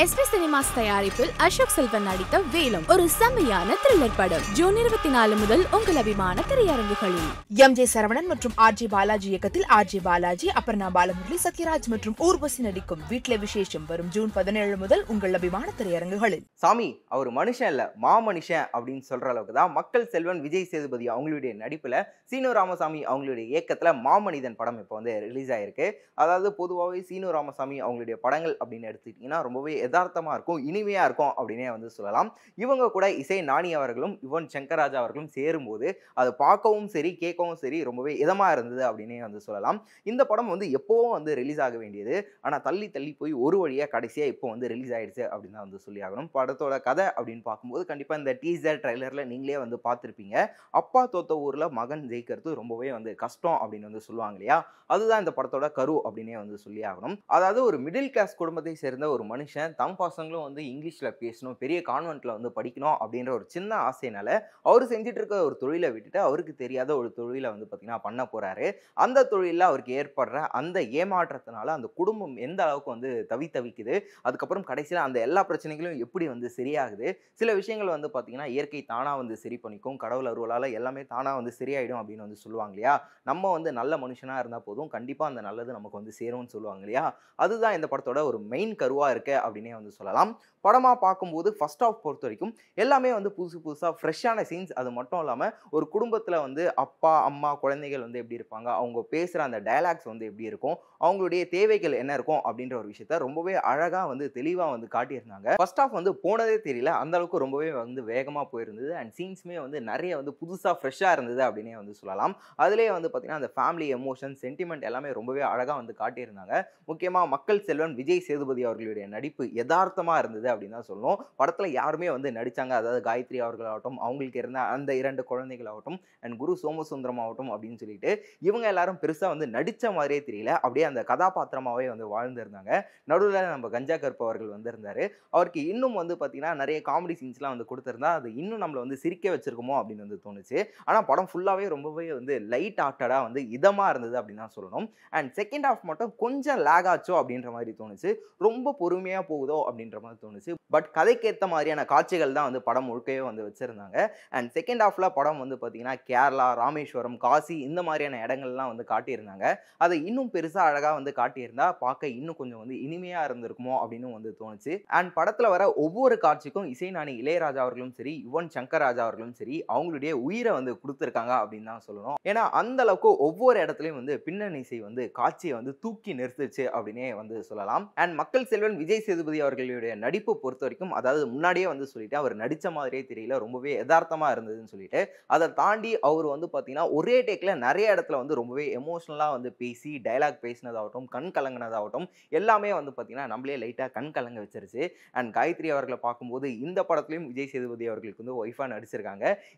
SP cinemas தயாரிப்பில் அசோக் செல்வன் நடித்த வேலும் ஒரு செம்மையான த்ரில்லர் படம் ஜூன் இருபத்தி நாலு முதல் உங்கள் அபிமான திரையரங்குகளில் எம் ஜே சரவணன் மற்றும் ஆர் ஜே பாலாஜி இயக்கத்தில் ஆர் ஜே பாலாஜி அப்பர்ணா பாலமுரளி சத்யராஜ் மற்றும் ஊர்வசி நடிக்கும் வீட்டில விசேஷம் வரும் ஜூன் பதினேழு முதல் உங்கள் அபிமான திரையரங்குகளில் சாமி அவர் மனுஷன் இல்ல மா மனுஷன் அப்படின்னு சொல்ற அளவுக்கு தான் மக்கள் செல்வன் விஜய் சேதுபதி அவங்களுடைய நடிப்புல சீனு ராமசாமி அவங்களுடைய இயக்கத்துல மாமனிதன் படம் இப்போ வந்து ரிலீஸ் ஆயிருக்கு அதாவது பொதுவாகவே சீனு ராமசாமி அவங்களுடைய படங்கள் அப்படின்னு எடுத்துக்கிட்டீங்கன்னா ரொம்பவே யதார்த்தமாக இருக்கும் இனிமையாக இருக்கும் அப்படின்னே வந்து சொல்லலாம் இவங்க கூட இசை நாணி அவர்களும் யுவன் சங்கராஜா அவர்களும் சேரும்போது அது பார்க்கவும் சரி கேட்கவும் சரி ரொம்பவே இதமாக இருந்தது அப்படின்னே வந்து சொல்லலாம் இந்த படம் வந்து எப்போவும் வந்து ரிலீஸ் ஆக வேண்டியது ஆனால் தள்ளி தள்ளி போய் ஒரு வழியாக கடைசியாக இப்போ வந்து ரிலீஸ் ஆகிடுச்சு அப்படின்னு தான் வந்து சொல்லி ஆகணும் படத்தோட கதை அப்படின்னு பார்க்கும்போது கண்டிப்பாக இந்த டீசர் ட்ரைலரில் நீங்களே வந்து பார்த்துருப்பீங்க அப்பா தோத்த ஊரில் மகன் ஜெயிக்கிறது ரொம்பவே வந்து கஷ்டம் அப்படின்னு வந்து சொல்லுவாங்க இல்லையா அதுதான் இந்த படத்தோட கரு அப்படின்னே வந்து சொல்லி ஆகணும் அதாவது ஒரு மிடில் கிளாஸ் குடும்பத்தை சேர்ந்த ஒரு மனுஷன் தம் பசங்களும் வந்து இங்கிலீஷில் பேசணும் பெரிய கான்வென்ட்டில் வந்து படிக்கணும் அப்படின்ற ஒரு சின்ன ஆசையினால் அவர் செஞ்சுட்டு இருக்க ஒரு தொழிலை விட்டுட்டு அவருக்கு தெரியாத ஒரு தொழிலை வந்து பார்த்திங்கன்னா பண்ண போகிறாரு அந்த தொழிலில் அவருக்கு ஏற்படுற அந்த ஏமாற்றத்தினால அந்த குடும்பம் எந்த அளவுக்கு வந்து தவி தவிக்குது அதுக்கப்புறம் கடைசியில் அந்த எல்லா பிரச்சனைகளும் எப்படி வந்து சரியாகுது சில விஷயங்கள் வந்து பார்த்திங்கன்னா இயற்கை தானாக வந்து சரி பண்ணிக்கும் கடவுள் அருவலால் எல்லாமே தானாக வந்து சரியாயிடும் அப்படின்னு வந்து சொல்லுவாங்க இல்லையா நம்ம வந்து நல்ல மனுஷனாக இருந்தால் போதும் கண்டிப்பாக அந்த நல்லது நமக்கு வந்து சேரும்னு சொல்லுவாங்க இல்லையா அதுதான் இந்த படத்தோட ஒரு மெயின் கருவாக இருக்குது அப்படின்னு அப்படின்னே வந்து சொல்லலாம் படமாக பார்க்கும்போது ஃபஸ்ட் ஆஃப் பொறுத்த வரைக்கும் எல்லாமே வந்து புதுசு புதுசாக ஃப்ரெஷ்ஷான சீன்ஸ் அது மட்டும் இல்லாமல் ஒரு குடும்பத்தில் வந்து அப்பா அம்மா குழந்தைகள் வந்து எப்படி இருப்பாங்க அவங்க பேசுகிற அந்த டயலாக்ஸ் வந்து எப்படி இருக்கும் அவங்களுடைய தேவைகள் என்ன இருக்கும் அப்படின்ற ஒரு விஷயத்த ரொம்பவே அழகாக வந்து தெளிவாக வந்து காட்டியிருந்தாங்க ஃபர்ஸ்ட் ஆஃப் வந்து போனதே தெரியல அந்த அளவுக்கு ரொம்பவே வந்து வேகமாக போயிருந்தது அண்ட் சீன்ஸுமே வந்து நிறைய வந்து புதுசாக ஃப்ரெஷ்ஷாக இருந்தது அப்படின்னே வந்து சொல்லலாம் அதிலே வந்து பார்த்திங்கன்னா அந்த ஃபேமிலி எமோஷன் சென்டிமெண்ட் எல்லாமே ரொம்பவே அழகாக வந்து காட்டியிருந்தாங்க முக்கியமாக மக்கள் செல்வன் விஜய் சேதுபதி அவர்களுடைய நடிப்பு யதார்த்தமாக இருந்தது அப்படின்னு தான் சொல்லணும் படத்தில் யாருமே வந்து நடித்தாங்க அதாவது காயத்ரி அவர்களாகட்டும் அவங்களுக்கு இருந்த அந்த இரண்டு குழந்தைகளாகட்டும் அண்ட் குரு சோமசுந்தரம் ஆகட்டும் அப்படின்னு சொல்லிட்டு இவங்க எல்லாரும் பெருசாக வந்து நடித்த மாதிரியே தெரியல அப்படியே அந்த கதாபாத்திரமாகவே வந்து வாழ்ந்துருந்தாங்க நடுவில் நம்ம கஞ்சா கருப்பு அவர்கள் வந்திருந்தார் அவருக்கு இன்னும் வந்து பார்த்திங்கன்னா நிறைய காமெடி சீன்ஸ்லாம் வந்து கொடுத்துருந்தா அது இன்னும் நம்மளை வந்து சிரிக்க வச்சிருக்குமோ அப்படின்னு வந்து தோணுச்சு ஆனால் படம் ஃபுல்லாகவே ரொம்பவே வந்து லைட் ஆக்டடாக வந்து இதமாக இருந்தது அப்படின்னு தான் சொல்லணும் அண்ட் செகண்ட் ஹாஃப் மட்டும் கொஞ்சம் லேக் ஆச்சோ அப்படின்ற மாதிரி தோணுச்சு ரொம்ப பொறுமையாக போகுதோ அப்படின்ற மாதிரி தோணுச்சு இருந்துச்சு பட் கதைக்கேற்ற மாதிரியான காட்சிகள் தான் வந்து படம் முழுக்கவே வந்து வச்சுருந்தாங்க அண்ட் செகண்ட் ஹாஃபில் படம் வந்து பார்த்திங்கன்னா கேரளா ராமேஸ்வரம் காசி இந்த மாதிரியான இடங்கள்லாம் வந்து காட்டியிருந்தாங்க அதை இன்னும் பெருசாக அழகாக வந்து காட்டியிருந்தா பார்க்க இன்னும் கொஞ்சம் வந்து இனிமையாக இருந்திருக்குமோ அப்படின்னு வந்து தோணுச்சு அண்ட் படத்தில் வர ஒவ்வொரு காட்சிக்கும் இசைநாணி இளையராஜா அவர்களும் சரி யுவன் சங்கர் ராஜா அவர்களும் சரி அவங்களுடைய உயிரை வந்து கொடுத்துருக்காங்க அப்படின்னு தான் சொல்லணும் ஏன்னா அந்த அளவுக்கு ஒவ்வொரு இடத்துலையும் வந்து பின்னணி இசை வந்து காட்சியை வந்து தூக்கி நிறுத்துச்சு அப்படின்னே வந்து சொல்லலாம் அண்ட் மக்கள் செல்வன் விஜய் சேதுபதி அவர்களுடைய நடிப்பு நடிப்பை பொறுத்த வரைக்கும் அதாவது முன்னாடியே வந்து சொல்லிட்டு அவர் நடித்த மாதிரியே தெரியல ரொம்பவே யதார்த்தமாக இருந்ததுன்னு சொல்லிட்டு அதை தாண்டி அவர் வந்து பார்த்தீங்கன்னா ஒரே டேக்கில் நிறைய இடத்துல வந்து ரொம்பவே எமோஷ்னலாக வந்து பேசி டைலாக் பேசினதாகட்டும் கண் கலங்கினதாகட்டும் எல்லாமே வந்து பார்த்தீங்கன்னா நம்மளே லைட்டாக கண் கலங்க வச்சிருச்சு அண்ட் காயத்ரி அவர்களை பார்க்கும்போது இந்த படத்துலையும் விஜய் சேதுபதி அவர்களுக்கு வந்து ஒய்ஃபாக நடிச்சிருக்காங்க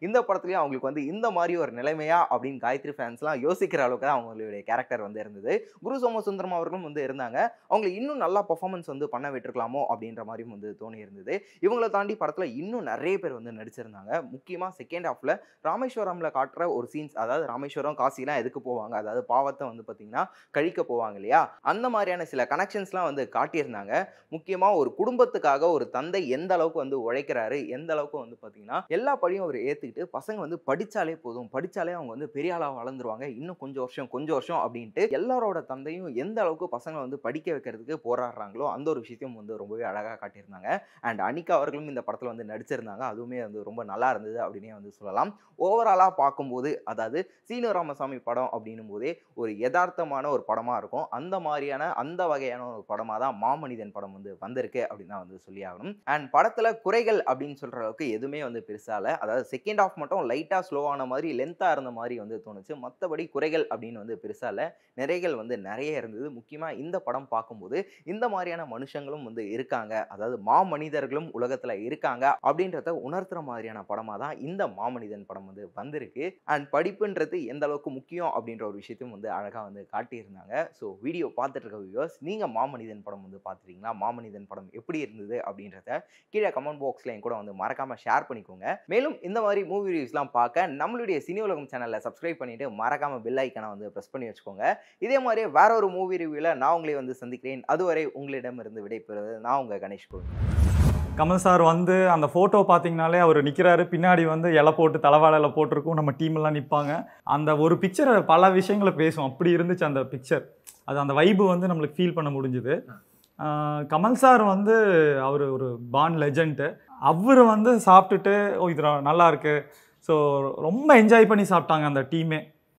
இந்த படத்துலையும் அவங்களுக்கு வந்து இந்த மாதிரி ஒரு நிலைமையா அப்படின்னு காயத்ரி ஃபேன்ஸ்லாம் யோசிக்கிற அளவுக்கு தான் அவங்களுடைய கேரக்டர் வந்து இருந்தது குரு சோமசுந்தரம் அவர்களும் வந்து இருந்தாங்க அவங்களை இன்னும் நல்லா பர்ஃபார்மன்ஸ் வந்து பண்ண விட்டுருக்கலாமோ அப்படின்ற மாதிரியும் வந்து வந்து தோணி இருந்தது இவங்களை தாண்டி படத்தில் இன்னும் நிறைய பேர் வந்து நடிச்சிருந்தாங்க முக்கியமாக செகண்ட் ஹாஃபில் ராமேஸ்வரமில் காட்டுற ஒரு சீன்ஸ் அதாவது ராமேஸ்வரம் காசிலாம் எதுக்கு போவாங்க அதாவது பாவத்தை வந்து பார்த்திங்கன்னா கழிக்க போவாங்க இல்லையா அந்த மாதிரியான சில கனெக்ஷன்ஸ்லாம் வந்து காட்டியிருந்தாங்க முக்கியமாக ஒரு குடும்பத்துக்காக ஒரு தந்தை எந்த அளவுக்கு வந்து உழைக்கிறாரு எந்த அளவுக்கு வந்து பார்த்திங்கன்னா எல்லா படியும் அவர் ஏற்றுக்கிட்டு பசங்க வந்து படித்தாலே போதும் படித்தாலே அவங்க வந்து பெரிய ஆளாக வளர்ந்துருவாங்க இன்னும் கொஞ்சம் வருஷம் கொஞ்சம் வருஷம் அப்படின்ட்டு எல்லாரோட தந்தையும் எந்த அளவுக்கு பசங்களை வந்து படிக்க வைக்கிறதுக்கு போராடுறாங்களோ அந்த ஒரு விஷயத்தையும் வந்து ரொம்பவே அழகாக காட்டியிருந்தாங்க பண்ணியிருந்தாங்க அண்ட் அனிகா அவர்களும் இந்த படத்தில் வந்து நடிச்சிருந்தாங்க அதுவுமே வந்து ரொம்ப நல்லா இருந்தது அப்படின்னே வந்து சொல்லலாம் ஓவராலாக பார்க்கும்போது அதாவது சீனு ராமசாமி படம் அப்படின்னும் போதே ஒரு யதார்த்தமான ஒரு படமாக இருக்கும் அந்த மாதிரியான அந்த வகையான ஒரு படமாக தான் மாமனிதன் படம் வந்து வந்திருக்கு அப்படின்னு தான் வந்து சொல்லி ஆகணும் அண்ட் படத்தில் குறைகள் அப்படின்னு சொல்கிற அளவுக்கு எதுவுமே வந்து பெருசாக அதாவது செகண்ட் ஆஃப் மட்டும் லைட்டாக ஸ்லோவான மாதிரி லென்த்தாக இருந்த மாதிரி வந்து தோணுச்சு மற்றபடி குறைகள் அப்படின்னு வந்து பெருசாக நிறைகள் வந்து நிறைய இருந்தது முக்கியமாக இந்த படம் பார்க்கும்போது இந்த மாதிரியான மனுஷங்களும் வந்து இருக்காங்க அதாவது அதாவது மாமனிதர்களும் உலகத்தில் இருக்காங்க அப்படின்றத உணர்த்துற மாதிரியான படமாக தான் இந்த மாமனிதன் படம் வந்து வந்திருக்கு அண்ட் படிப்புன்றது எந்த அளவுக்கு முக்கியம் அப்படின்ற ஒரு விஷயத்தையும் வந்து அழகாக வந்து காட்டியிருந்தாங்க ஸோ வீடியோ பார்த்துட்டு இருக்க வியூவர்ஸ் நீங்கள் மாமனிதன் படம் வந்து பார்த்துருக்கீங்களா மாமனிதன் படம் எப்படி இருந்தது அப்படின்றத கீழே கமெண்ட் பாக்ஸில் என் கூட வந்து மறக்காமல் ஷேர் பண்ணிக்கோங்க மேலும் இந்த மாதிரி மூவி ரிவ்யூஸ்லாம் பார்க்க நம்மளுடைய சினி உலகம் சேனலில் சப்ஸ்கிரைப் பண்ணிவிட்டு மறக்காமல் பெல் ஐக்கனை வந்து ப்ரெஸ் பண்ணி வச்சுக்கோங்க இதே மாதிரி வேற ஒரு மூவி ரிவ்யூவில் நான் உங்களே வந்து சந்திக்கிறேன் அதுவரை உங்களிடமிருந்து விடைபெறுவது நான் உங்கள் கணேஷ் கோவில் கமல் சார் வந்து அந்த ஃபோட்டோ பார்த்தீங்கனாலே அவர் நிற்கிறாரு பின்னாடி வந்து இலை போட்டு தலைவாழையில் போட்டிருக்கும் நம்ம டீம்லாம் நிற்பாங்க அந்த ஒரு பிக்சரை பல விஷயங்களை பேசும் அப்படி இருந்துச்சு அந்த பிக்சர் அது அந்த வைபு வந்து நம்மளுக்கு ஃபீல் பண்ண முடிஞ்சுது கமல் சார் வந்து அவர் ஒரு பான் லெஜண்ட்டு அவர் வந்து சாப்பிட்டுட்டு ஓ இது நல்லா ஸோ ரொம்ப என்ஜாய் பண்ணி சாப்பிட்டாங்க அந்த டீமே